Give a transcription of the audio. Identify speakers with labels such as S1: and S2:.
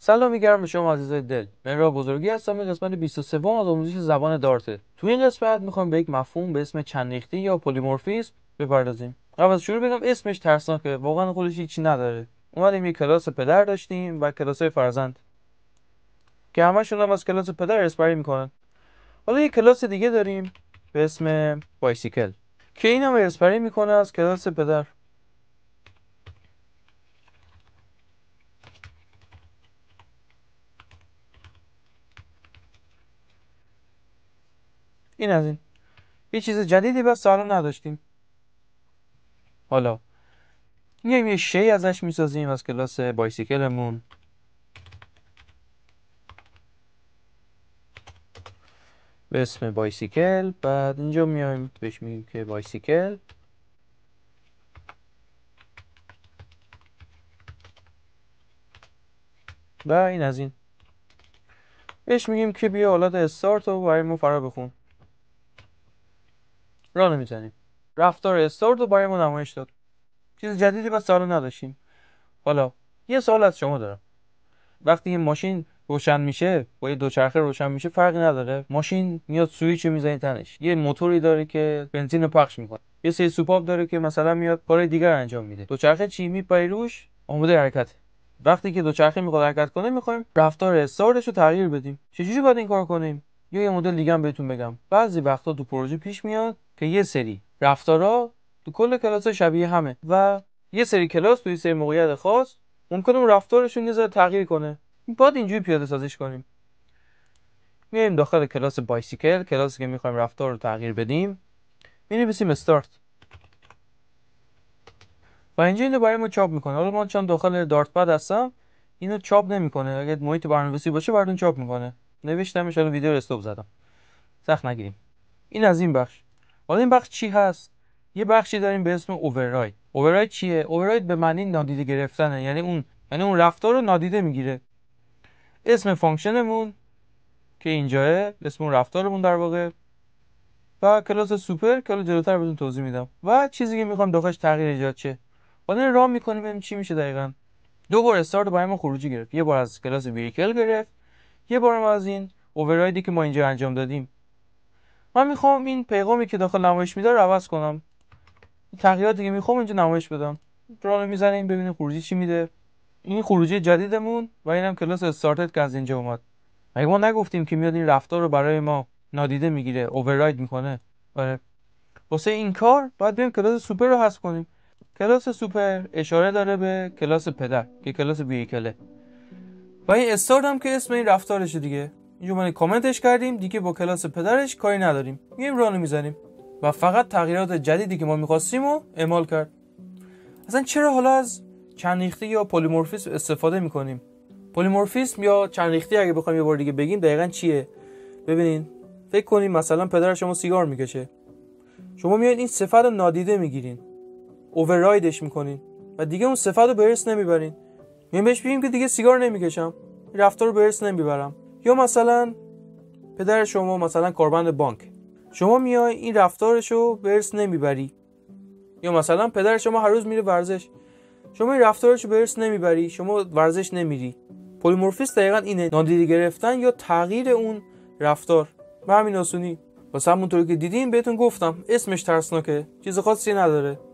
S1: سلام گرم به شما عزیزای دل من را بزرگی هستم این قسمت 23 از آموزش زبان دارته تو این قسمت میخوام به یک مفهوم به اسم چندریختی یا پلیمورفیسم بپردازیم قبل از شروع بگم اسمش ترسناکه واقعا خودش هیچی نداره اومدیم یک کلاس پدر داشتیم و کلاس فرزند که همه هم از کلاس پدر اسپری میکنن حالا یک کلاس دیگه داریم به اسم بایسیکل که این هم اسپری میکنه از کلاس پدر این از این یه چیز جدیدی به سالا نداشتیم حالا میایم یه شی ازش میسازیم از کلاس بایسیکلمون به اسم بایسیکل بعد اینجا میایم بهش میگیم که بایسیکل و این از این بهش میگیم که بیا حالت استارت و برای ما فرا بخون را نمیزنیم رفتار استارت رو برای ما نمایش داد چیز جدیدی به سال نداشتیم حالا یه سال از شما دارم وقتی این ماشین روشن میشه با یه دوچرخه روشن میشه فرقی نداره ماشین میاد سویچ میزنی تنش یه موتوری داره که بنزین رو پخش میکنه یه سری سوپاپ داره که مثلا میاد کار دیگر انجام میده دوچرخه چی میپری روش آماده حرکت وقتی که دوچرخه میخواد حرکت کنه میخوایم رفتار استارتش رو تغییر بدیم چجوری باید این کار کنیم یا یه مدل دیگه هم بهتون بگم بعضی وقتا تو پروژه پیش میاد که یه سری رفتارها تو کل کلاس شبیه همه و یه سری کلاس توی سری موقعیت خاص ممکنه اون رفتارشون یه ذره تغییر کنه باید اینجوری پیاده سازیش کنیم میایم داخل کلاس بایسیکل کلاسی که میخوایم رفتار رو تغییر بدیم مینویسیم استارت و اینجا اینو برای ما چاپ میکنه حالا من چون داخل دارت پد هستم اینو چاپ نمیکنه اگه محیط برنامه‌نویسی باشه براتون چاپ میکنه نوشتمش الان ویدیو رو استوب زدم سخت نگیریم این از این بخش حالا این بخش چی هست یه بخشی داریم به اسم اوورراید اوورراید چیه اوورراید به معنی نادیده گرفتنه یعنی اون یعنی اون رفتار رو نادیده میگیره اسم فانکشنمون که اینجاه اسم اون رفتارمون در واقع و کلاس سوپر که جلوتر بهتون توضیح میدم و چیزی که میخوام داخلش تغییر ایجاد شه حالا راه میکنیم ببینیم چی میشه دقیقا دو بار استارت با هم خروجی گرفت یه بار از کلاس ویکل گرفت یه بار از این اووررایدی که ما اینجا انجام دادیم من میخوام این پیغامی که داخل نمایش میده رو عوض کنم تغییراتی که میخوام اینجا نمایش بدم رو میزنیم ببینیم خروجی چی میده این خروجی جدیدمون و اینم کلاس استارتد که از اینجا اومد مگه ما نگفتیم که میاد این رفتار رو برای ما نادیده میگیره اوورراید میکنه آره واسه این کار باید بیم کلاس سوپر رو حذف کنیم کلاس سوپر اشاره داره به کلاس پدر که کلاس ویکله و این استارت هم که اسم این رفتارشه دیگه اینجا کامنتش کردیم دیگه با کلاس پدرش کاری نداریم میگیم رانو میزنیم و فقط تغییرات جدیدی که ما میخواستیم رو اعمال کرد اصلا چرا حالا از چند ریخته یا پلیمورفیسم استفاده میکنیم پلیمورفیسم یا چند ریختی اگه بخوایم یه بار دیگه بگیم دقیقا چیه ببینین فکر کنیم مثلا پدر شما سیگار میکشه شما میاد این صفت رو نادیده میگیرین اوورایدش میکنین و دیگه اون صفت رو به ارث نمیبرین میایم بهش که دیگه سیگار نمیکشم رفتار رو به ارث نمیبرم یا مثلا پدر شما مثلا کاربند بانک شما میای این رفتارشو به ارث نمیبری یا مثلا پدر شما هر روز میره ورزش شما این رفتارش به ارث نمیبری شما ورزش نمیری پولیمورفیس دقیقا اینه نادیده گرفتن یا تغییر اون رفتار به همین آسونی واسه همونطور که دیدیم بهتون گفتم اسمش ترسناکه چیز خاصی نداره